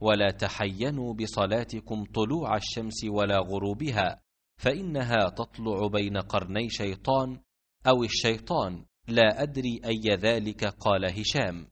ولا تحينوا بصلاتكم طلوع الشمس ولا غروبها فانها تطلع بين قرني شيطان او الشيطان لا ادري اي ذلك قال هشام